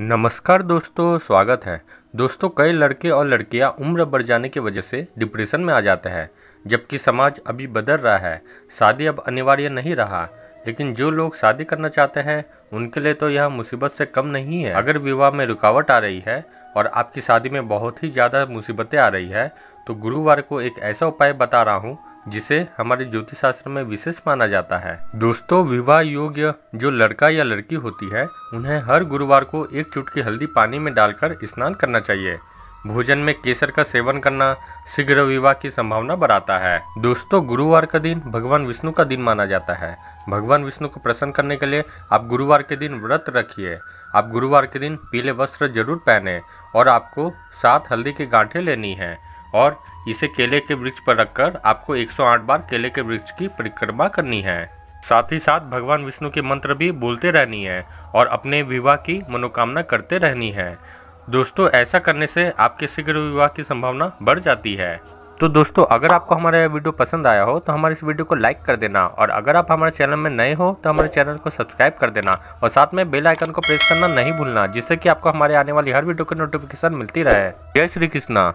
नमस्कार दोस्तों स्वागत है दोस्तों कई लड़के और लड़कियां उम्र बढ़ जाने की वजह से डिप्रेशन में आ जाते हैं जबकि समाज अभी बदल रहा है शादी अब अनिवार्य नहीं रहा लेकिन जो लोग शादी करना चाहते हैं उनके लिए तो यह मुसीबत से कम नहीं है अगर विवाह में रुकावट आ रही है और आपकी शादी में बहुत ही ज़्यादा मुसीबतें आ रही है तो गुरुवार को एक ऐसा उपाय बता रहा हूँ जिसे हमारे ज्योतिष शास्त्र में विशेष माना जाता है दोस्तों विवाह योग्य जो लड़का या लड़की होती है उन्हें हर गुरुवार को एक चुटकी हल्दी पानी में डालकर स्नान करना चाहिए भोजन में केसर का सेवन करना शीघ्र विवाह की संभावना बढ़ाता है दोस्तों गुरुवार का दिन भगवान विष्णु का दिन माना जाता है भगवान विष्णु को प्रसन्न करने के लिए आप गुरुवार के दिन व्रत रखिए आप गुरुवार के दिन पीले वस्त्र जरूर पहने और आपको सात हल्दी के गांठें लेनी है और इसे केले के वृक्ष पर रखकर आपको 108 बार केले के वृक्ष की परिक्रमा करनी है साथ ही साथ भगवान विष्णु के मंत्र भी बोलते रहनी है और अपने विवाह की मनोकामना करते रहनी है दोस्तों ऐसा करने से आपके शीघ्र विवाह की संभावना बढ़ जाती है तो दोस्तों अगर आपको हमारा यह वीडियो पसंद आया हो तो हमारे इस वीडियो को लाइक कर देना और अगर आप हमारे चैनल में नए हो तो हमारे चैनल को सब्सक्राइब कर देना और साथ में बेल आइकन को प्रेस करना नहीं भूलना जिससे कि आपको हमारे आने वाली हर वीडियो की नोटिफिकेशन मिलती रहे जय श्री कृष्णा